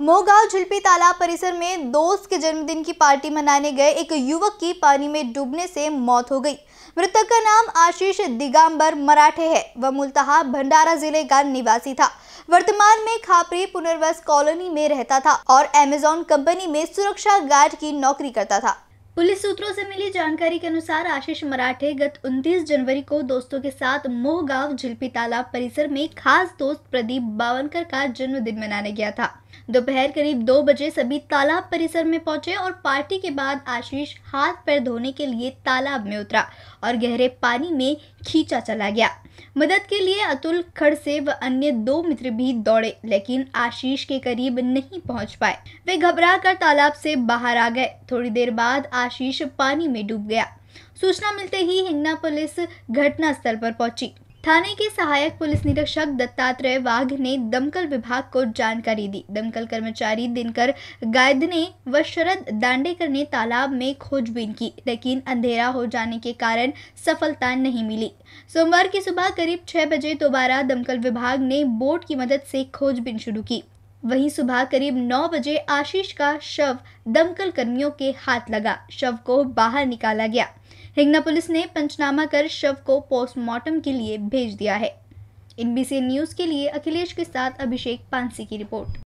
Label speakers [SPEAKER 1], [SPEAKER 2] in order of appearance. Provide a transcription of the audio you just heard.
[SPEAKER 1] मोगाव झुलपी तालाब परिसर में दोस्त के जन्मदिन की पार्टी मनाने गए एक युवक की पानी में डूबने से मौत हो गई मृतक का नाम आशीष दिगंबर मराठे है वह मूलतः भंडारा जिले का निवासी था वर्तमान में खापरी पुनर्वास कॉलोनी में रहता था और अमेजोन कंपनी में सुरक्षा गार्ड की नौकरी करता था पुलिस सूत्रों से मिली जानकारी के अनुसार आशीष मराठे गत 29 जनवरी को दोस्तों के साथ मोह गाँव झुलपी तालाब परिसर में खास दोस्त प्रदीप बावनकर का जन्मदिन मनाने गया था दोपहर करीब दो बजे सभी तालाब परिसर में पहुंचे और पार्टी के बाद आशीष हाथ पैर धोने के लिए तालाब में उतरा और गहरे पानी में खींचा चला गया मदद के लिए अतुल खड़से व अन्य दो मित्र भी दौड़े लेकिन आशीष के करीब नहीं पहुंच पाए वे घबरा कर तालाब से बाहर आ गए थोड़ी देर बाद आशीष पानी में डूब गया सूचना मिलते ही हिंगना पुलिस घटना स्थल पर पहुंची थाने के सहायक पुलिस निरीक्षक दत्तात्रेय वाघ ने दमकल विभाग को जानकारी दी दमकल कर्मचारी दिनकर गायद ने व शरद दांडेकर ने तालाब में खोजबीन की लेकिन अंधेरा हो जाने के कारण सफलता नहीं मिली सोमवार की सुबह करीब छह बजे दोबारा दमकल विभाग ने बोट की मदद से खोजबीन शुरू की वहीं सुबह करीब 9 बजे आशीष का शव दमकल कर्मियों के हाथ लगा शव को बाहर निकाला गया हिंगना पुलिस ने पंचनामा कर शव को पोस्टमार्टम के लिए भेज दिया है एनबीसी न्यूज के लिए अखिलेश के साथ अभिषेक पांसी की रिपोर्ट